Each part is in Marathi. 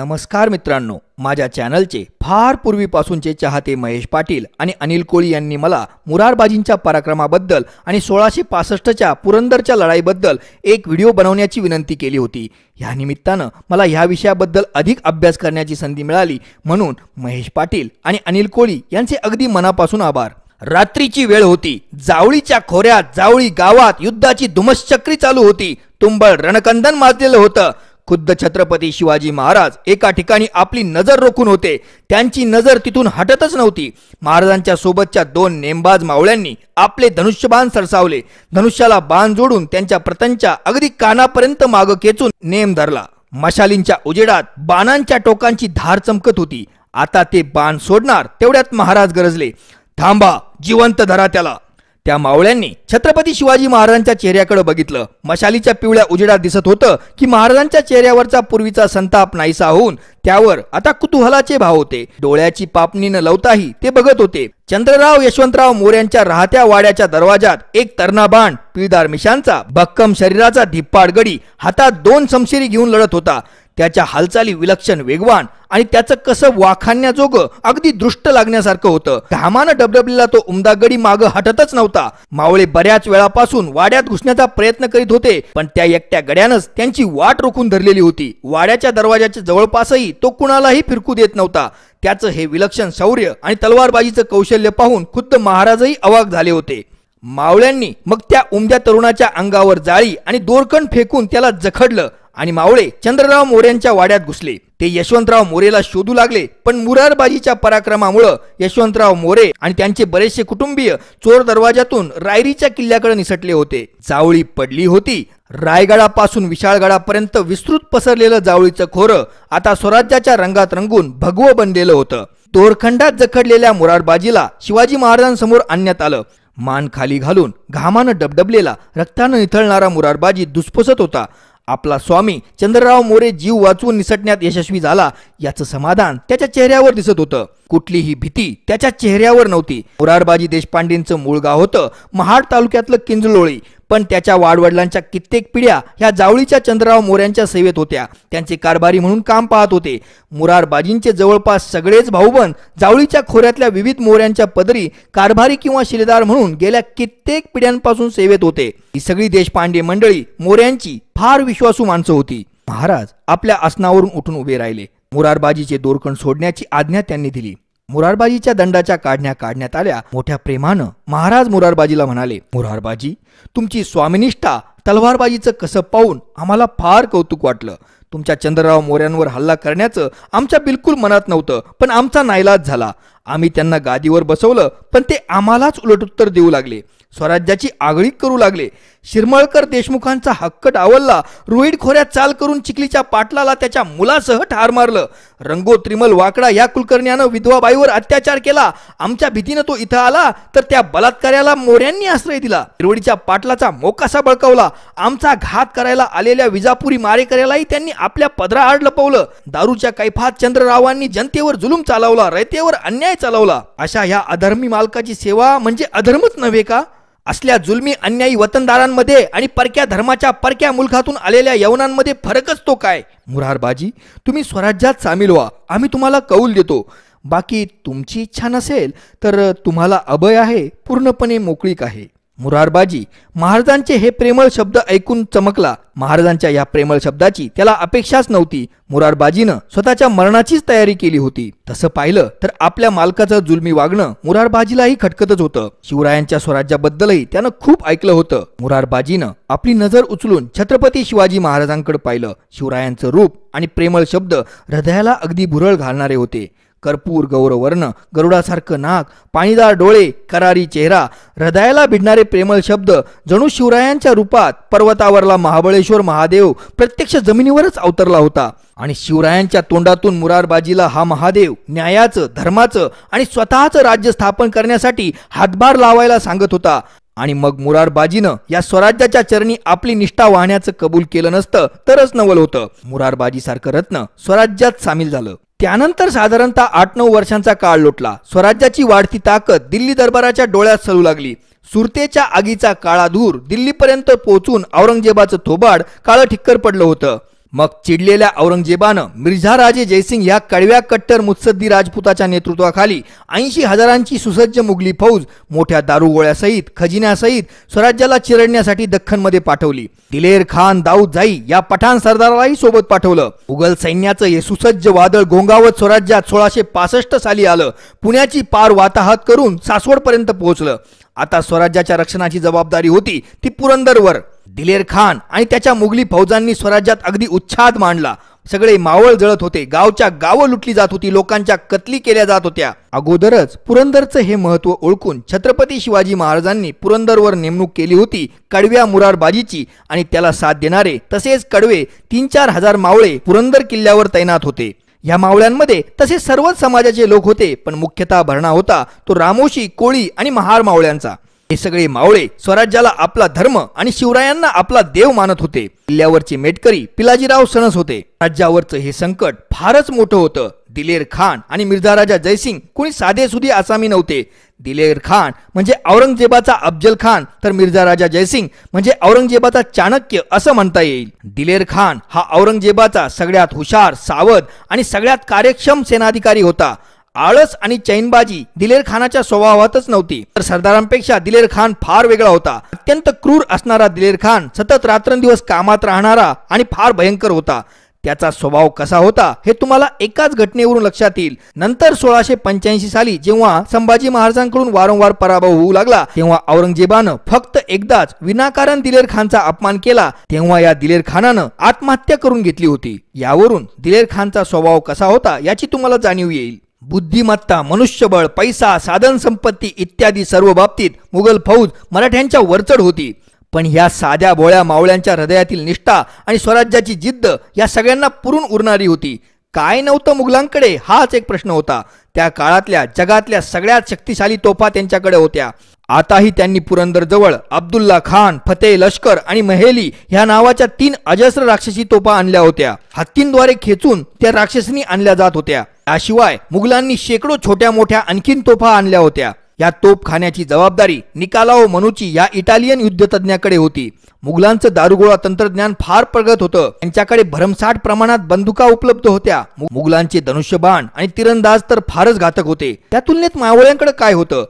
नमस्कार मित्रांनो माझ्या चॅनलचे फार पूर्वीपासूनचे चाहते महेश पाटील आणि अनिल कोळी यांनी मला मुरारबाजींच्या पराक्रमाबद्दल आणि सोळाशे पासष्टच्या पुरंदरच्या लढाईबद्दल एक व्हिडिओ बनवण्याची विनंती केली होती ह्या निमित्तानं मला ह्या विषयाबद्दल अधिक अभ्यास करण्याची संधी मिळाली म्हणून महेश पाटील आणि अनिल कोळी यांचे अगदी मनापासून आभार रात्रीची वेळ होती जावळीच्या खोऱ्यात जावळी गावात युद्धाची धुमश्चक्री चालू होती तुंबळ रणकंदन माजलेलं होतं खुद्द छत्रपती शिवाजी महाराज एका ठिकाणी आपली नजर रोखून होते त्यांची नजर तिथून हटतच नव्हती महाराजांच्या सोबतच्या दोन नेमबाज मावळ्यांनी आपले धनुष्यबाण सरसावले धनुष्याला बाण जोडून त्यांच्या प्रतनच्या अगदी कानापर्यंत मागं खेचून नेम धरला मशालींच्या उजेडात बाणांच्या टोकांची धार चमकत होती आता ते बाण सोडणार तेवढ्यात महाराज गरजले थांबा जिवंत धरा त्याला त्या मावळ्यांनी छत्रपती शिवाजी महाराजांच्या चेहऱ्याकडे बघितलं मशालीच्या पिवळ्या उजेडात दिसत होतं की महाराजांच्या चेहऱ्यावरचा पूर्वीचा संताप नाहीसा होऊन त्यावर आता कुतूहलाचे भाव होते डोळ्याची पापणी न लवताही ते बघत होते चंद्रराव यशवंतराव मोऱ्यांच्या राहत्या वाड्याच्या दरवाजात एक तरणा पिळदार मिशांचा भक्कम शरीराचा धिप्पाड गडी हातात दोन समशिरी घेऊन लढत होता त्याच्या हालचाली विलक्षण वेगवान आणि त्याचं कसं वाखाण्याजोग अगदी दृष्ट लागण्यासारखं होतं घामानं डबडबलेला तो उमदा गडी मागे हटतच नव्हता मावळे बऱ्याच वेळापासून वाड्यात घुसण्याचा प्रयत्न करीत होते पण त्या एकट्या गड्यानंच त्यांची वाट रोखून धरलेली होती वाड्याच्या दरवाजाच्या जवळपासही तो कुणालाही फिरकू देत नव्हता त्याचं हे विलक्षण शौर्य आणि तलवारबाजीचं कौशल्य पाहून खुद्द महाराजही अवाक झाले होते मावळ्यांनी मग त्या उमद्या तरुणाच्या अंगावर जाळी आणि दोरकण फेकून त्याला जखडलं आणि मावळे चंद्रराव मोरेंच्या वाड्यात घुसले ते यशवंतराव मोरेला शोधू लागले पण मुरारबाजीच्या पराक्रमामुळे यशवंतराव मोरे आणि त्यांचे बरेचसे कुटुंबीय चोर दरवाजातून रायरीच्या किल्ल्याकडे निसटले होते जावळी पडली होती रायगडापासून विशाळगडापर्यंत विस्तृत पसरलेलं जावळीचं खोरं आता स्वराज्याच्या रंगात रंगून भगवं बनलेलं होतं तोरखंडात जखडलेल्या मुरारबाजीला शिवाजी महाराजांसमोर आणण्यात आलं मान खाली घालून घामानं डबडबलेला रक्तानं निथळणारा मुरारबाजी दुसपसत होता आपला स्वामी चंद्रराव मोरे जीव वाचून निसटण्यात यशस्वी झाला याचं समाधान त्याच्या चेहऱ्यावर दिसत होतं कुठलीही भीती त्याच्या चेहऱ्यावर नव्हती मोरारबाजी देशपांडेंचं मूळ गाव होतं महाड तालुक्यातलं किंजलोळी पण त्याच्या वाडवडिलांच्या कित्येक पिढ्या ह्या जावळीच्या चंद्रराव मोऱ्यांच्या सेवेत होत्या त्यांचे कारभारी म्हणून काम पाहत होते मुरारबाजींचे जवळपास सगळेच भाऊबंद जावळीच्या खोऱ्यातल्या विविध मोऱ्यांच्या पदरी कारभारी किंवा शिलेदार म्हणून गेल्या कित्येक पिढ्यांपासून सेवेत होते ही सगळी देशपांडे मंडळी मोऱ्यांची फार विश्वासू माणसं होती महाराज आपल्या आसनावरून उठून उभे राहिले मुरारबाजीचे दोरकण सोडण्याची आज्ञा त्यांनी दिली मुरारबाजीच्या दंडाच्या काढण्या काढण्यात आल्या मोठ्या प्रेमानं महाराज मुरारबाजीला म्हणाले मुरारबाजी तुमची स्वामिनिष्ठा तलवारबाजीचं कसं पाहून आम्हाला फार कौतुक वाटलं तुमच्या चंद्रराव मोऱ्यांवर हल्ला करण्याचं आमच्या बिलकुल मनात नव्हतं पण आमचा नाईलाज झाला आम्ही त्यांना गादीवर बसवलं पण ते आम्हालाच उलट उत्तर देऊ लागले स्वराज्याची आगळीक करू लागले शिरमळकर देशमुखांचा हक्क डावलला रोहिड खोऱ्यात चाल करून चिखलीच्या पाटलाला त्याच्या मुलासह ठार मारलं रंगो त्रिमल वाकडा या कुलकर्ण्यानं बाईवर अत्याचार केला आमच्या भीतीनं तो इथं आला तर त्या बलात्कार्याला मोऱ्यांनी आश्रय दिला हिरवडीच्या पाटलाचा मोकासा बळकावला आमचा घात करायला आलेल्या विजापुरी मारेकऱ्यालाही त्यांनी आपल्या पदराआड लपवलं दारूच्या कैफात चंद्ररावांनी जनतेवर जुलूम चालवला रयतेवर अन्याय चालवला अशा ह्या अधर्मी मालकाची सेवा म्हणजे अधर्मच नव्हे का असल्या जुलमी अन्यायी वतनदारांमध्ये आणि परक्या धर्माच्या परक्या मुलखातून आलेल्या यवनांमध्ये फरकच तो काय मुरारबाजी तुम्ही स्वराज्यात सामील व्हा आम्ही तुम्हाला कौल देतो बाकी तुमची इच्छा नसेल तर तुम्हाला अभय आहे पूर्णपणे मोकळीक आहे मुरारबाजी महाराजांचे हे प्रेमळ शब्द ऐकून चमकला महाराजांच्या या प्रेमळ शब्दाची त्याला अपेक्षाच नव्हती मुरारबाजीनं स्वतःच्या मरणाचीच तयारी केली होती तसं पाहिलं तर आपल्या मालकाचं जुलमी वागणं मुरारबाजीलाही खटकतच होतं शिवरायांच्या स्वराज्याबद्दलही त्यानं खूप ऐकलं होतं मुरारबाजीनं आपली नजर उचलून छत्रपती शिवाजी महाराजांकडे पाहिलं शिवरायांचं रूप आणि प्रेमळ शब्द हृदयाला अगदी भुरळ घालणारे होते कर्पूर गौरवर्ण गरुडासारखं नाक पाणीदार डोळे करारी चेहरा हृदयाला भिडणारे प्रेमळ शब्द जणू शिवरायांच्या रूपात पर्वतावरला महाबळेश्वर महादेव प्रत्यक्ष जमिनीवरच अवतरला होता आणि शिवरायांच्या तोंडातून मुरारबाजीला हा महादेव न्यायाचं धर्माचं आणि स्वतःचं राज्य स्थापन करण्यासाठी हातभार लावायला सांगत होता आणि मग मुरारबाजीनं या स्वराज्याच्या चरणी आपली निष्ठा वाहण्याचं कबूल केलं नसतं तरच नवल होतं मुरारबाजीसारखं रत्न स्वराज्यात सामील झालं त्यानंतर साधारणतः आठ नऊ वर्षांचा काळ लोटला स्वराज्याची वाढती ताकद दिल्ली दरबाराच्या डोळ्यात सळू लागली सुरतेच्या आगीचा काळा धूर दिल्लीपर्यंत पोहोचून औरंगजेबाचं थोबाड काळं ठिक्कर पडलं होतं मग चिडलेल्या औरंगजेबानं मिर्झा राजे जयसिंग या कडव्या कट्टर मुत्सद्दी राजपुताच्या नेतृत्वाखाली ऐंशी हजारांची सुसज्ज मुघली फौज मोठ्या दारुगोळ्यासहित खजिन्यासहित स्वराज्याला चिरडण्यासाठी दख्खनमध्ये पाठवली दिलेर खान दाऊद जाई या पठाण सरदारालाही सोबत पाठवलं मुघल सैन्याचं हे सुसज्ज वादळ गोंगावत स्वराज्यात सोळाशे पासष्ट साली आलं पुण्याची पार वाताहत करून सासवडपर्यंत पोहोचलं आता स्वराज्याच्या रक्षणाची जबाबदारी होती ती पुरंदरवर दिलेर खान आणि त्याच्या मुघली फौजांनी स्वराज्यात अगदी उच्छाद मांडला सगळे मावळ जळत होते गावच्या गावं लुटली जात होती लोकांच्या कत्ली केल्या जात होत्या अगोदरच पुरंदरचं हे महत्व ओळखून छत्रपती शिवाजी महाराजांनी पुरंदरवर नेमणूक केली होती कडव्या मुरारबाजीची आणि त्याला साथ देणारे तसेच कडवे तीन चार हजार मावळे पुरंदर किल्ल्यावर तैनात होते या मावळ्यांमध्ये तसे सर्वच समाजाचे लोक होते पण मुख्यतः भरणा होता तो रामोशी कोळी आणि महार मावळ्यांचा हे सगळे मावळे स्वराज्याला आपला धर्म आणि शिवरायांना आपला देव मानत होते किल्ल्यावरचे मेटकरी पिलाजीराव सणस होते राज्यावरचं हे संकट फारच मोठं होतं दिलेर खान आणि मिर्झा राजा जयसिंग कोणी साधे सुधी आसामी नव्हते दिलेर खान म्हणजे औरंगजेबाचा अफजल खान तर मिर्झा राजा जयसिंग म्हणजे औरंगजेबाचा चाणक्य असं म्हणता येईल दिलेर खान हा औरंगजेबाचा सगळ्यात हुशार सावध आणि सगळ्यात कार्यक्षम सेनाधिकारी होता आळस आणि चैनबाजी दिलेर खानाच्या स्वभावातच नव्हती तर सरदारांपेक्षा दिलेर खान फार वेगळा होता अत्यंत क्रूर असणारा दिलेर खान सतत रात्रंदिवस कामात राहणारा आणि फार भयंकर होता त्याचा स्वभाव कसा होता हे तुम्हाला एकाच घटनेवरून लक्षात येईल नंतर सोळाशे पंच्याऐंशी साली जेव्हा संभाजी महाराजांकडून वारंवार पराभव होऊ लागला तेव्हा औरंगजेबानं फक्त एकदाच विनाकारण दिलेर खानचा अपमान केला तेव्हा या दिलेर खानानं आत्महत्या करून घेतली होती यावरून दिलेर खानचा स्वभाव कसा होता याची तुम्हाला जाणीव येईल बुद्धिमत्ता मनुष्यबळ पैसा साधन संपत्ती इत्यादी सर्व बाबतीत मुघल फौज मराठ्यांच्या वरचढ होती पण ह्या साध्या बोळ्या मावळ्यांच्या हृदयातील निष्ठा आणि स्वराज्याची जिद्द या सगळ्यांना पुरून उरणारी होती काय नव्हतं मुघलांकडे हाच एक प्रश्न होता त्या काळातल्या जगातल्या सगळ्यात शक्तिशाली तोफा त्यांच्याकडे होत्या आताही त्यांनी पुरंदरजवळ अब्दुल्ला खान फतेह लष्कर आणि महेली ह्या नावाच्या तीन अजस्र राक्षसी तोफा आणल्या होत्या हत्तींद्वारे खेचून त्या राक्षसनी आणल्या जात होत्या त्याशिवाय मुघलांनी शेकडो छोट्या मोठ्या आणखी तोफा आणल्या होत्या या तोफ खाण्याची जबाबदारी निकालाओ मनुची या इटालियन युद्धतज्ञाकडे होती मुघलांचं दारुगोळा तंत्रज्ञान फार प्रगत होतं त्यांच्याकडे भरमसाठ प्रमाणात बंदुका उपलब्ध होत्या मुघलांचे धनुष्यबाण आणि तिरंदाज तर फारच घातक होते त्या तुलनेत मावळ्यांकडे काय होतं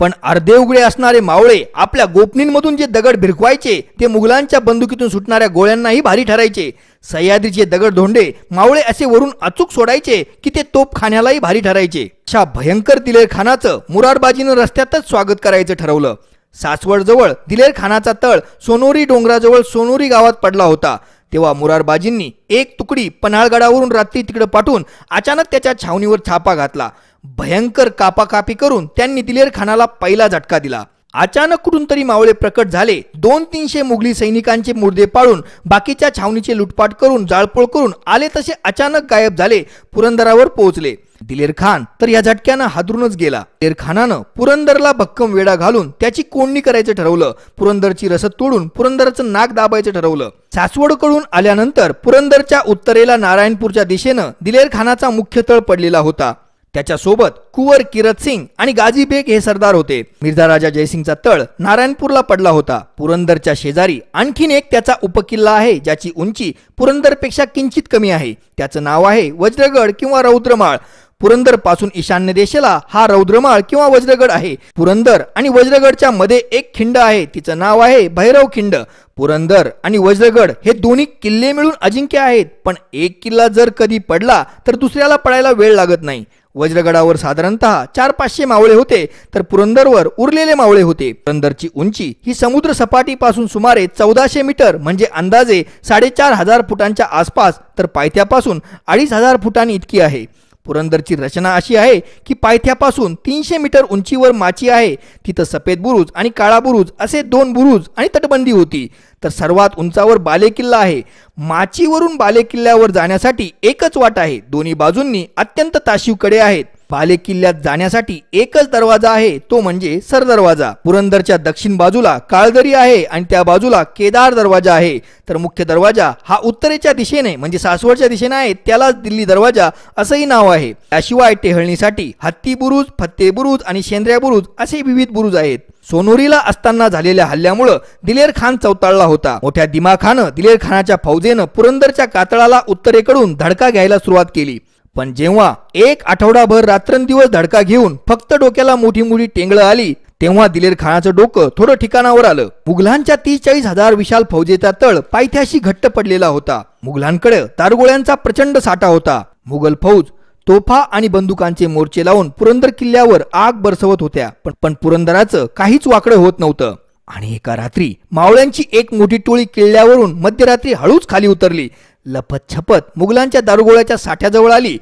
पण अर्धे उघडे असणारे मावळे आपल्या गोपनींमधून जे दगड भिरकवायचे ते मुघलांच्या बंदुकीतून सुटणाऱ्या गोळ्यांनाही भारी ठरायचे सह्याद्रीचे दगड धोंडे मावळे असे वरून अचूक सोडायचे की ते तोपखान्यालाही भारी ठरायचे अशा भयंकर दिलेरखानाचं खानाचं मुरारबाजीनं रस्त्यातच स्वागत करायचं ठरवलं सासवडजवळ दिलेर खानाचा तळ सोनोरी डोंगराजवळ सोनोरी गावात पडला होता तेव्हा मुरारबाजींनी एक तुकडी पन्हाळगडावरून रात्री तिकडे पाठवून अचानक त्याच्या छावणीवर छापा घातला भयंकर कापाकापी करून त्यांनी दिलेर खानाला पहिला झटका दिला अचानक कुठून तरी मावळे प्रकट झाले दोन तीनशे मुघली सैनिकांचे मुर्दे पाळून बाकीच्या छावणीचे लुटपाट करून जाळपोळ करून आले तसे अचानक गायब झाले पुरंदरावर पोहोचले दिलेर खान तर या झटक्यानं हादरूनच गेला दिलेर खानानं पुरंदरला भक्कम वेडा घालून त्याची कोंडणी करायचं ठरवलं पुरंदरची रसद तोडून पुरंदरचं नाक दाबायचं ठरवलं सासवडकडून आल्यानंतर पुरंदरच्या उत्तरेला नारायणपूरच्या दिशेनं दिलेर खानाचा मुख्य तळ पडलेला होता त्याच्या सोबत कुवर किरत सिंग आणि गाजी बेग हे सरदार होते मिर्झा राजा जयसिंगचा तळ नारायणपूरला पडला होता पुरंदरच्या शेजारी आणखीन एक त्याचा उपकिल्ला आहे ज्याची उंची पुरंदरपेक्षा किंचित कमी आहे त्याचं नाव आहे वज्रगड किंवा रौद्रमाळ पुरंदर पासून ईशान्य दिशेला हा रौद्रमाळ किंवा वज्रगड आहे पुरंदर आणि वज्रगडच्या मध्ये एक खिंड आहे तिचं नाव आहे भैरव खिंड पुरंदर आणि वज्रगड हे दोन्ही किल्ले मिळून अजिंक्य आहेत पण एक किल्ला जर कधी पडला तर दुसऱ्याला पडायला वेळ लागत नाही वज्रगडावर साधारणतः चार पाचशे मावळे होते तर पुरंदरवर उरलेले मावळे होते पुरंदरची उंची ही समुद्र सपाटीपासून सुमारे चौदाशे मीटर म्हणजे अंदाजे साडेचार हजार फुटांच्या आसपास तर पायथ्यापासून अडीच हजार फुटांनी इतकी आहे पुरंदरची रचना अशी आहे की पायथ्यापासून तीनशे मीटर उंचीवर माची आहे तिथं सफेद बुरुज आणि काळा बुरुज असे दोन बुरुज आणि तटबंदी होती तर सर्वात उंचावर बाले किल्ला आहे माचीवरून बाले किल्ल्यावर जाण्यासाठी एकच वाट आहे दोन्ही बाजूंनी अत्यंत ताशीवकडे आहेत पाले किल्ल्यात जाण्यासाठी एकच दरवाजा आहे तो म्हणजे सर दरवाजा पुरंदरच्या दक्षिण बाजूला काळदरी आहे आणि त्या बाजूला केदार दरवाजा आहे तर मुख्य दरवाजा हा उत्तरेच्या दिशेने म्हणजे सासवडच्या दिशेने आहे त्यालाच दिल्ली दरवाजा असंही नाव आहे त्याशिवाय टेहळणीसाठी हत्ती बुरुज फत्ते बुरुज आणि शेंद्र्या बुरुज असे विविध बुरुज आहेत सोनोरीला असताना झालेल्या हल्ल्यामुळं दिलेर खान चौताळला होता मोठ्या दिमाखानं दिलेर खानाच्या फौजेनं पुरंदरच्या कातळाला उत्तरेकडून धडका घ्यायला सुरुवात केली पण जेव्हा एक आठवडाभर रात्रंदिवस धडका घेऊन फक्त डोक्याला मोठी मोठी टेंगळं आली तेव्हा दिलेर खानाचं डोकं थोडं ठिकाणावर आलं मुघलांच्या तीस चाळीस हजार विशाल फौजेचा तळ पायथ्याशी घट्ट पडलेला होता मुघलांकडे तारगोळ्यांचा प्रचंड साठा होता मुघल फौज तोफा आणि बंदुकांचे मोर्चे लावून पुरंदर किल्ल्यावर आग बरसवत होत्या पण पण पुरंदराचं काहीच वाकडं होत नव्हतं आणि एका रात्री मावळ्यांची एक मोठी टोळी किल्ल्यावरून मध्यरात्री हळूच खाली उतरली लपत छपत मुघलांच्या दारुगोळ्याच्या साठ्याजवळ आली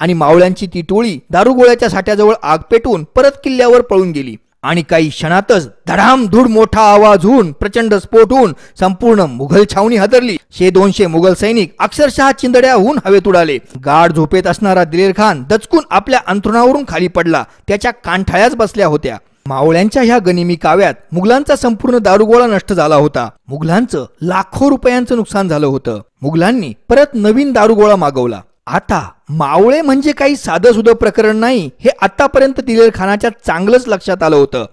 आणि मावळ्यांची ती टोळी दारुगोळ्याच्या साठ्याजवळ आग पेटून परत किल्ल्यावर पळून गेली आणि काही क्षणातच धडाम धूड मोठा आवाज होऊन प्रचंड स्फोट होऊन संपूर्ण मुघल छावणी हादरली शे दोनशे मुघल सैनिक अक्षरशः चिंदड्याहून हवेत उडाले गाढ झोपेत असणारा दिलेर खान दचकून आपल्या अंथरुणावरून खाली पडला त्याच्या कांठाळ्याच बसल्या होत्या मावळ्यांच्या ह्या गनिमी काव्यात मुघलांचा संपूर्ण दारुगोळा नष्ट झाला होता मुघलांचं लाखो रुपयांचं नुकसान झालं होतं मुघलांनी परत नवीन दारुगोळा मागवला आता मावळे म्हणजे काही साधं प्रकरण नाही हे आतापर्यंत दिलेर खानाच्या चांगलंच लक्षात आलं होतं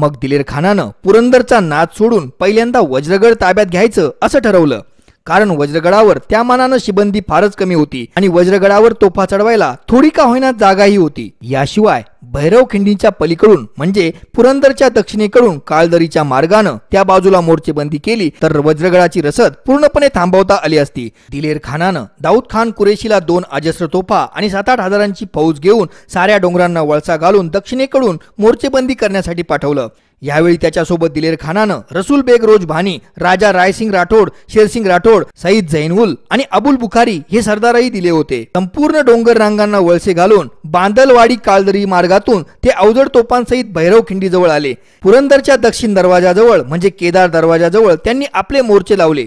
मग दिलेर खानानं पुरंदरचा नाद सोडून पहिल्यांदा वज्रगड ताब्यात घ्यायचं असं ठरवलं कारण वज्रगडावर त्या मानानं शिबंदी फारच कमी होती आणि वज्रगडावर तोफा चढवायला थोडी का होईना जागाही होती याशिवाय भैरव खिंडीच्या पलीकडून म्हणजे पुरंदरच्या दक्षिणेकडून काळदरीच्या मार्गानं त्या बाजूला मोर्चेबंदी केली तर वज्रगडाची रसद पूर्णपणे थांबवता आली असती दिलेर खानानं दाऊद खान कुरेशीला दोन अजस्र तोफा आणि सात आठ हजारांची फौज घेऊन साऱ्या डोंगरांना वळसा घालून दक्षिणेकडून मोर्चेबंदी करण्यासाठी पाठवलं यावेळी त्याच्यासोबत दिलेर खानानं रसूल बेग रोज भानी राजा रायसिंग राठोड शेरसिंग राठोड सईद जैनउल आणि अबुल बुखारी हे सरदारही दिले होते संपूर्ण डोंगर रांगांना वळसे घालून बांदलवाडी कालदरी मार्गातून ते अवजड तोपांसहित भैरव खिंडीजवळ आले पुरंदरच्या दक्षिण दरवाजाजवळ म्हणजे केदार दरवाजाजवळ त्यांनी आपले मोर्चे लावले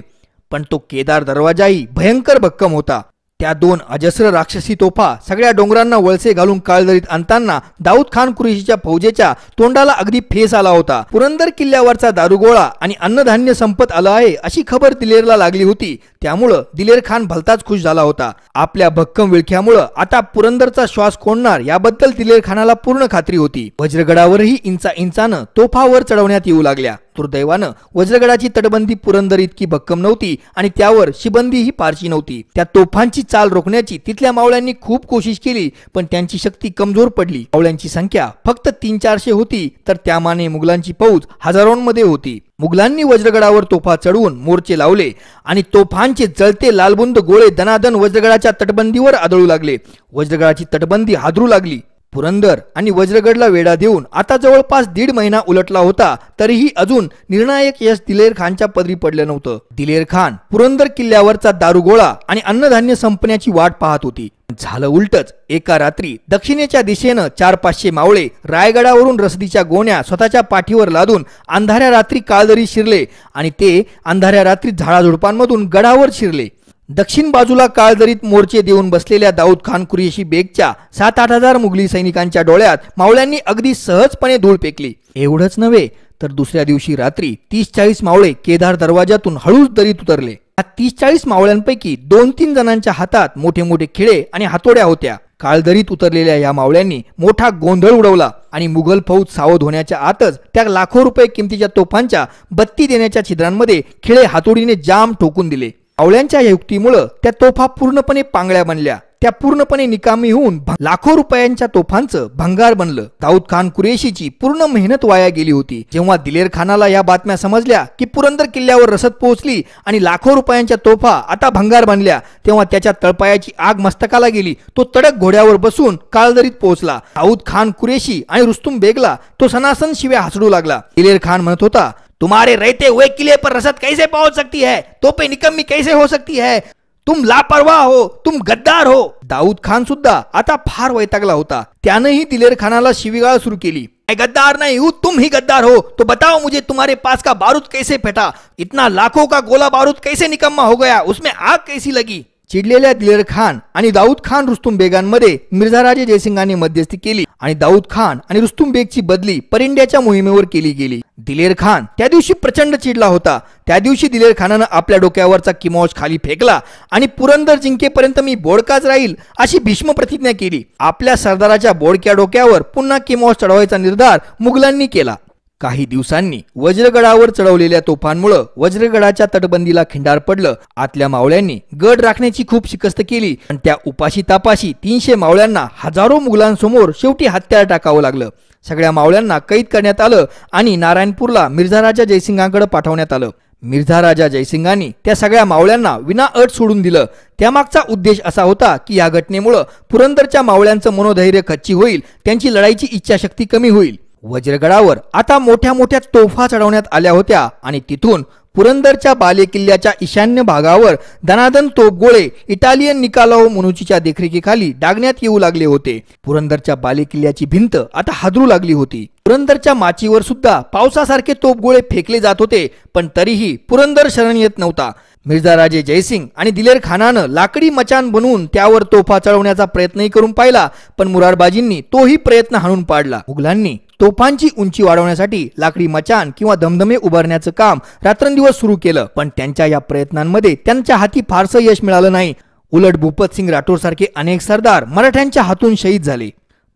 पण तो केदार दरवाजाही भयंकर भक्कम होता त्या दोन अजस्र राक्षसी तोफा सगळ्या डोंगरांना वळसे घालून काळदरीत आणताना दाऊद खान कुरेशीच्या फौजेच्या तोंडाला अगदी फेस आला होता पुरंदर किल्ल्यावरचा दारुगोळा आणि अन्नधान्य संपत आलं आहे अशी खबर दिलेरला लागली होती त्यामुळं दिलेर खान भलताच खुश झाला होता आपल्या भक्कम विळख्यामुळं आता पुरंदरचा श्वास कोणणार याबद्दल दिलेर खानाला पूर्ण खात्री होती वज्रगडावरही इंचा इंचानं तोफावर चढवण्यात येऊ लागल्या दुर्दैवानं वज्रगडाची तटबंदी पुरंदर इतकी भक्कम नव्हती आणि त्यावर शिबंदी ही फारशी नव्हती त्या तोफांची चाल रोखण्याची तिथल्या मावळ्यांनी खूप कोशिश केली पण त्यांची शक्ती कमजोर पडली मावळ्यांची संख्या फक्त तीन चारशे होती तर त्यामाने मुघलांची फौज हजारोंमध्ये होती मुघलांनी वज्रगडावर तोफा चढवून मोर्चे लावले आणि तोफांचे जळते लालबुंद गोळे दनादन वज्रगडाच्या तटबंदीवर आदळू लागले वज्रगडाची तटबंदी हादरू लागली पुरंदर आणि वज्रगडला वेढा देऊन आता जवळपास दीड महिना उलटला होता तरीही अजून निर्णायक यश दिलेर खानच्या पदरी पडलं नव्हतं दिलेर खान पुरंदर किल्ल्यावरचा दारुगोळा आणि अन्नधान्य संपण्याची वाट पाहत होती झालं उलटच एका रात्री दक्षिणेच्या दिशेनं चार पाचशे मावळे रायगडावरून रसदीच्या गोण्या स्वतःच्या पाठीवर लादून अंधाऱ्या रात्री काळदरी शिरले आणि ते अंधाऱ्या रात्री झाडाझुडपांमधून गडावर शिरले दक्षिण बाजूला काळदरीत मोर्चे देऊन बसलेल्या दाऊद खान कुरेशी बेगच्या सात आठ हजार मुघली सैनिकांच्या डोळ्यात मावळ्यांनी अगदी सहजपणे धूळ फेकली एवढंच नव्हे तर दुसऱ्या दिवशी रात्री तीस चाळीस मावळे केदार दरवाजातून हळूच दरीत उतरले या तीस चाळीस मावळ्यांपैकी दोन तीन जणांच्या हातात मोठे मोठे खिळे आणि हातोड्या होत्या काळदरीत उतरलेल्या या मावळ्यांनी मोठा गोंधळ उडवला आणि मुघल फौज सावध होण्याच्या आतच त्या लाखो रुपये किमतीच्या तोफांच्या बत्ती देण्याच्या छिद्रांमध्ये खिळे हातोडीने जाम ठोकून दिले आवळ्यांच्या युक्तीमुळे त्या तोफा पूर्णपणे पांगळ्या बनल्या त्या पूर्णपणे निकामी होऊन लाखो रुपयांच्या तोफांचं भंगार बनलं दाऊद खान कुरेशीची पूर्ण मेहनत वाया गेली होती जेव्हा दिलेर खानाला या बातम्या समजल्या की पुरंदर किल्ल्यावर रसद पोहोचली आणि लाखो रुपयांच्या तोफा आता भंगार बनल्या तेव्हा त्याच्या तळपायाची आग मस्तकाला गेली तो तडक घोड्यावर बसून काळदरीत पोहोचला दाऊद खान कुरेशी आणि रुस्तुम बेगला तो सनासन शिव्या हसडू लागला दिलेर खान म्हणत होता तुम्हारे रहते हुए किले पर रसद कैसे पहुंच सकती है तोपे निकम्मी कैसे हो सकती है तुम लापरवाह हो तुम गद्दार हो दाऊद खान सुद्धा आता फार वैतागला होता त्यानंही दिलेर खानाला शिवीगाळ सुरू केली मैं गद्दार नहीं हूँ तुम ही गद्दार हो तो बताओ मुझे तुम्हारे पास का बारूद कैसे फेटा इतना लाखों का गोला बारूद कैसे निकम्मा हो गया उसमें आग कैसी लगी चिडलेल्या दिलेर खान आणि दाऊद खान रुस्तुम बेगांमध्ये मिर्झा राजे जयसिंगांनी मध्यस्थी केली आणि दाऊद खान आणि रुस्तुम बेगची बदली परिंड्याच्या मोहिमेवर केली गेली दिलेर खान त्या दिवशी प्रचंड चिडला होता त्या दिवशी दिलेर खानानं आपल्या डोक्यावरचा किमोज खाली फेकला आणि पुरंदर जिंकेपर्यंत मी बोडकाच राहील अशी भीष्म प्रतिज्ञा केली आपल्या सरदाराच्या बोडक्या डोक्यावर पुन्हा किमोज चढवायचा निर्धार मुघलांनी केला काही दिवसांनी वज्रगडावर चढवलेल्या तोफांमुळं वज्रगडाच्या तटबंदीला खिंडार पडलं आतल्या मावळ्यांनी गड राखण्याची खूप शिकस्त केली पण त्या उपाशी तापाशी तीनशे मावळ्यांना हजारो मुघलांसमोर शेवटी हत्यार टाकावं लागलं सगळ्या मावळ्यांना कैद करण्यात आलं आणि नारायणपूरला मिर्झा राजा जयसिंगांकडे पाठवण्यात आलं मिर्झा राजा जयसिंगांनी त्या सगळ्या मावळ्यांना विना अट सोडून दिलं त्यामागचा उद्देश असा होता की या घटनेमुळं पुरंदरच्या मावळ्यांचं मनोधैर्य खच्ची होईल त्यांची लढाईची इच्छाशक्ती कमी होईल वज्रगडावर आता मोठ्या मोठ्या तोफा चढवण्यात आल्या होत्या आणि तिथून पुरंदरच्या किल्ल्याच्या ईशान्य भागावर दनादन तोपगोळे इटालियन निकालाओ मुनुचीच्या देखरेखीखाली डागण्यात येऊ लागले होते पुरंदरच्या बाले किल्ल्याची भिंत आता हादरू लागली होती पुरंदरच्या माचीवर सुद्धा पावसासारखे तोपगोळे फेकले जात होते पण तरीही पुरंदर शरण येत नव्हता मिर्झा राजे जयसिंग आणि दिलेर खानानं लाकडी मचान बनवून त्यावर तोफा चढवण्याचा प्रयत्नही करून पाहिला पण मुरारबाजींनी तोही प्रयत्न हाणून पाडला मुघलांनी तोफांची उंची वाढवण्यासाठी लाकडी मचान किंवा धमधमे उभारण्याचं काम रात्रंदिवस सुरू केलं पण त्यांच्या या प्रयत्नांमध्ये त्यांच्या हाती फारसं यश मिळालं नाही उलट भूपत सिंग राठोड सारखे अनेक सरदार मराठ्यांच्या हातून शहीद झाले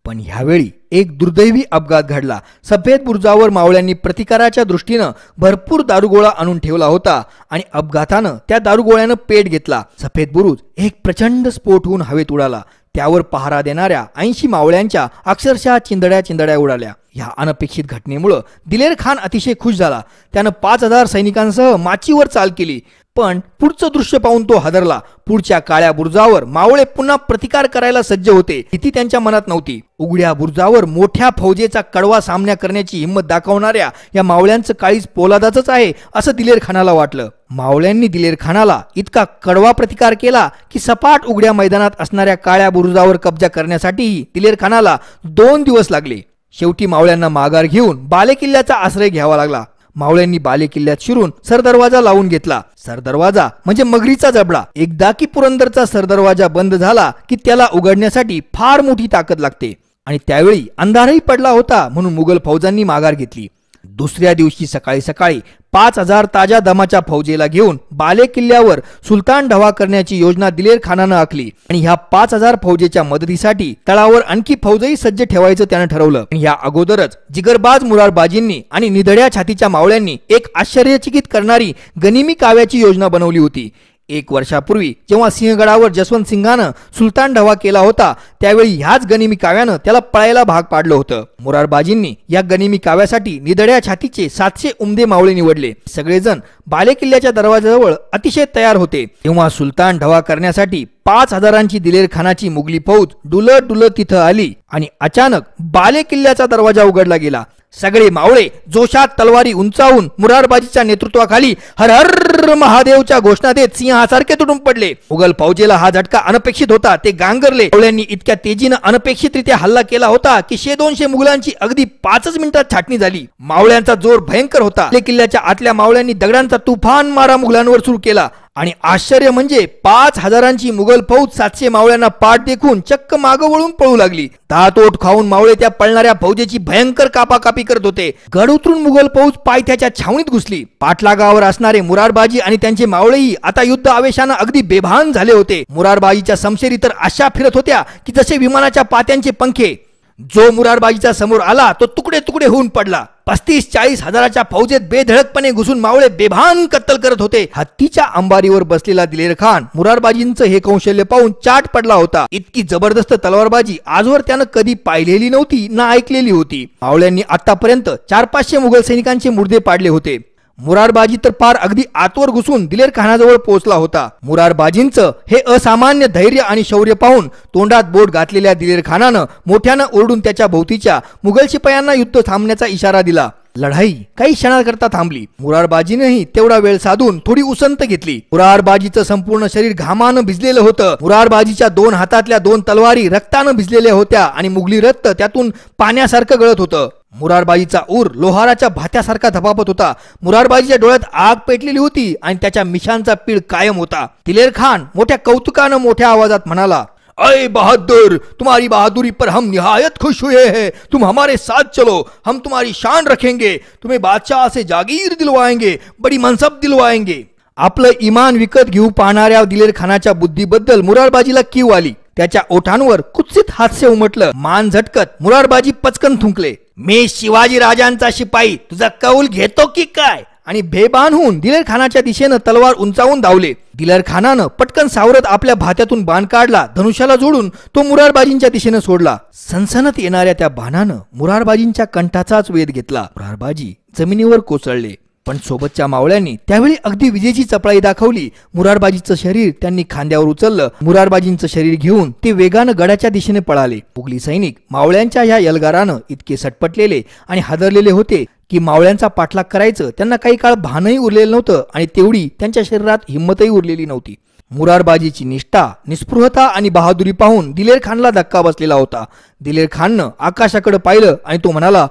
पण ह्यावेळी एक दुर्दैवी अपघात घडला सफेद बुर्जावर मावळ्यांनी प्रतिकाराच्या दृष्टीनं भरपूर दारुगोळा आणून ठेवला होता आणि अपघातानं त्या दारुगोळ्यानं पेट घेतला सफेद बुरुज एक प्रचंड स्फोट होऊन हवेत उडाला त्यावर पहारा देणाऱ्या ऐंशी मावळ्यांच्या अक्षरशः चिंदड्या चिंदड्या उडाल्या या अनपेक्षित घटनेमुळे दिलेर खान अतिशय खुश झाला त्यानं पाच हजार सैनिकांसह माचीवर चाल केली पण पुढचं दृश्य पाहून तो हादरला पुढच्या काळ्या बुरुजावर मावळे पुन्हा प्रतिकार करायला सज्ज होते इति त्यांच्या मनात नव्हती उघड्या बुरुजावर मोठ्या फौजेचा कडवा सामना करण्याची हिंमत दाखवणाऱ्या या मावळ्यांचं काळीच पोलादाच आहे असं दिलेर खानाला वाटलं मावळ्यांनी दिलेर खानाला इतका कडवा प्रतिकार केला की सपाट उघड्या मैदानात असणाऱ्या काळ्या बुरुजावर कब्जा करण्यासाठीही दिलेर खानाला दोन दिवस लागले शेवटी मावळ्यांना माघार घेऊन बालेकिल्ल्याचा आश्रय घ्यावा लागला मावळ्यांनी बालेकिल्ल्यात शिरून सरदरवाजा लावून घेतला सरदरवाजा म्हणजे मगरीचा जबडा एकदा की पुरंदरचा सरदरवाजा बंद झाला की त्याला उघडण्यासाठी फार मोठी ताकद लागते आणि त्यावेळी अंधारही पडला होता म्हणून मुघल फौजांनी माघार घेतली दुसऱ्या दिवशी सकाळी सकाळी पाच हजार ताज्या दमाच्या फौजेला घेऊन बाले किल्ल्यावर सुलतान ढवा करण्याची योजना दिलेर खानानं आखली आणि ह्या पाच हजार फौजेच्या मदतीसाठी तळावर आणखी फौजही सज्ज ठेवायचं त्यानं ठरवलं या अगोदरच जिगरबाज मुरारबाजींनी आणि निधड्या छातीच्या मावळ्यांनी एक आश्चर्यचकित करणारी गनिमी काव्याची योजना बनवली होती एक वर्षापूर्वी जेव्हा सिंहगडावर जसवंत सिंगानं सुलतान ढवा केला होता त्यावेळी ह्याच गनिमी काव्यानं त्याला पळायला भाग पाडलं होतं मुरारबाजींनी या गनिमी काव्यासाठी निदड्या छातीचे सातशे उमदे मावळे निवडले सगळेजण बाले किल्ल्याच्या दरवाजाजवळ अतिशय तयार होते तेव्हा सुलतान ढवा करण्यासाठी पाच हजारांची दिलेर खानाची मुघली फौज डुलत डुलत तिथं आली आणि अचानक बाले किल्ल्याचा दरवाजा उघडला गेला सगळे मावळे जोशात तलवारी उंचावून मुरारबाजीच्या नेतृत्वाखाली हर हर महादेवच्या घोषणा देत सिंहासारखे तुटून पडले मुघल फौजेला हा झटका अनपेक्षित होता ते गांगरले मावळ्यांनी इतक्या तेजीनं अनपेक्षितरित्या हल्ला केला होता की शे दोनशे मुघलांची अगदी पाचच मिनिटात छाटणी झाली मावळ्यांचा जोर भयंकर होता किल्ल्याच्या आतल्या मावळ्यांनी दगडांचा तुफान मारा मुघलांवर सुरू केला आणि आश्चर्य म्हणजे पाच हजारांची मुघल फौज सातशे मावळ्यांना पाठ देखून चक्क मागं वळून पळू लागली दातोट खाऊन मावळे त्या पळणाऱ्या फौजेची भयंकर कापाकापी करत होते गड उतरून मुघल फौज पायथ्याच्या छावणीत घुसली पाठलागावर असणारे मुरारबाजी आणि त्यांचे मावळेही आता युद्ध आवेशानं अगदी बेभान झाले होते मुरारबाजीच्या समशेरी तर अशा फिरत होत्या की जसे विमानाच्या पात्यांचे पंखे जो मुरारबाजीचा समोर आला तो तुकडे तुकडे होऊन पडला पस्तीस चाळीस हजाराच्या फौजेत बेधडकपणे घुसून मावळे बेभान कत्तल करत होते हत्तीच्या अंबारीवर बसलेला दिलेर खान मुरारबाजींचं हे कौशल्य पाहून चाट पडला होता इतकी जबरदस्त तलवारबाजी आजवर त्यानं कधी पाहिलेली नव्हती ना ऐकलेली होती मावळ्यांनी आतापर्यंत चार पाचशे मुघल सैनिकांचे मुर्दे पाडले होते मुरारबाजी तर पार अगदी आतवर घुसून दिलेर खानाजवळ पोहोचला होता मुरारबाजींचं हे असामान्य धैर्य आणि शौर्य पाहून तोंडात बोट घातलेल्या दिलेर खानानं मोठ्यानं ओरडून त्याच्या भोवतीच्या मुघल शिपायांना युद्ध थांबण्याचा इशारा दिला लढाई काही क्षणाकरता थांबली मुरारबाजीनेही तेवढा वेळ साधून थोडी उसंत घेतली मुरारबाजीचं संपूर्ण शरीर घामानं भिजलेलं होतं मुरारबाजीच्या दोन हातातल्या दोन तलवारी रक्तानं भिजलेल्या होत्या आणि मुघली रक्त त्यातून पाण्यासारखं गळत होतं मुरारबाईचा ऊर लोहाराच्या भात्यासारखा धपापत होता मुरारबाईच्या डोळ्यात आग पेटलेली होती आणि त्याच्या मिशांचा पीळ कायम होता दिलेर खान मोठ्या कौतुकानं मोठ्या आवाजात म्हणाला अय बहादुर तुम्हारी बहादुरी पर हम निहायत खुश हुए हैं तुम हमारे साथ चलो हम तुम्हारी शान रखेंगे तुम्हें बादशाह से जागीर दिलवाएंगे बड़ी मनसब दिलवाएंगे आपलं इमान विकत घेऊ पाहणाऱ्या दिलेर खानाच्या बुद्धीबद्दल मुरारबाजीला कीव आली त्याच्या ओठांवर कुत्सित हास्य उमटलं मान झटकत मुरारबाजी पचकन थुंकले मी शिवाजी राजांचा शिपाई तुझा कौल घेतो की काय आणि बेबान होऊन दिलर खानाच्या दिशेनं तलवार उंचावून धावले दिलर खानानं पटकन सावरत आपल्या भात्यातून बाण काढला धनुष्याला जोडून तो मुरारबाजींच्या दिशेनं सोडला सनसनत येणाऱ्या त्या बाणानं मुरारबाजींच्या कंठाचाच वेध घेतला मुरारबाजी जमिनीवर कोसळले पण सोबतच्या मावळ्यांनी त्यावेळी अगदी विजेची चपळाई दाखवली मुरारबाजीचं शरीर त्यांनी खांद्यावर उचललं मुरारबाजींचं शरीर घेऊन ते वेगानं गडाच्या दिशेने पळाले मुघली सैनिक मावळ्यांच्या या यलगारानं इतके सटपटलेले आणि हादरलेले होते की मावळ्यांचा पाठलाग करायचं त्यांना काही काळ भानही उरलेलं नव्हतं आणि तेवढी त्यांच्या शरीरात हिंमतही उरलेली नव्हती मुरारबाजीची निष्ठा निस्पृहता आणि बहादुरी पाहून दिलेर खानला धक्का बसलेला होता दिलेर खाननं आकाशाकडे पाहिलं आणि तो म्हणाला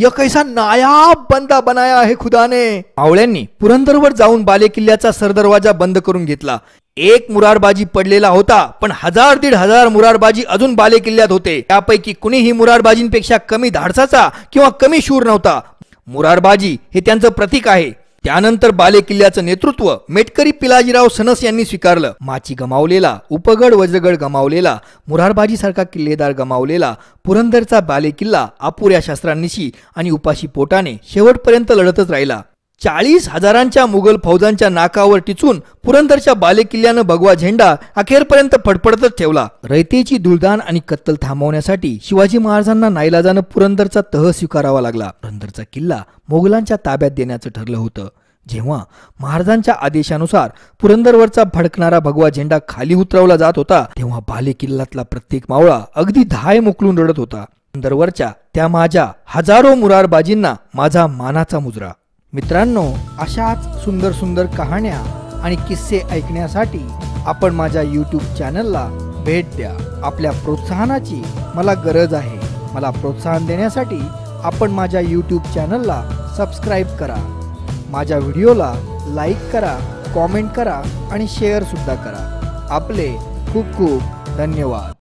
यकैसा नायाब बंदा बनाया आहे खुदाने आवळ्यांनी पुरंदरवर जाऊन बाले किल्ल्याचा सरदरवाजा बंद करून घेतला एक मुरारबाजी पडलेला होता पण हजार दीड हजार मुरारबाजी अजून बाले किल्ल्यात होते त्यापैकी कुणीही मुरारबाजींपेक्षा कमी धाडसाचा किंवा कमी शूर नव्हता मुरारबाजी हे त्यांचं प्रतीक आहे त्यानंतर बाले किल्ल्याचं नेतृत्व मेटकरी पिलाजीराव सनस यांनी स्वीकारलं माची गमावलेला उपगड वज्रगड गमावलेला मुरारबाजी सारखा किल्लेदार गमावलेला पुरंदरचा बाले किल्ला अपुऱ्या शास्त्रांनीशी आणि उपाशी पोटाने शेवटपर्यंत लढतच राहिला चाळीस हजारांच्या मुघल फौजांच्या नाकावर टिचून पुरंदरच्या बालेकिल्ल्यानं भगवा झेंडा अखेरपर्यंत फडफडतच ठेवला रयतेची दुर्दान आणि कत्तल थांबवण्यासाठी शिवाजी महाराजांना नाईलाजानं पुरंदरचा तह स्वीकारावा लागला पुरंदरचा किल्ला मोगलांच्या ताब्यात देण्याचं ठरलं होतं जेव्हा महाराजांच्या आदेशानुसार पुरंदरवरचा भडकणारा भगवा झेंडा खाली उतरवला जात होता तेव्हा बाले किल्ल्यातला प्रत्येक मावळा अगदी धाय मोकलून रडत होता पुरंदरवरच्या त्या माझ्या हजारो मुरारबाजींना माझा मानाचा मुजरा मित्रांनो अशाच सुंदर सुंदर कहाण्या आणि किस्से ऐकण्यासाठी आपण माझ्या यूट्यूब चॅनलला भेट द्या आपल्या प्रोत्साहनाची मला गरज आहे मला प्रोत्साहन देण्यासाठी आपण माझ्या यूट्यूब चॅनलला सबस्क्राईब करा माझ्या व्हिडिओला लाईक करा कॉमेंट करा आणि शेअरसुद्धा करा आपले खूप खूप धन्यवाद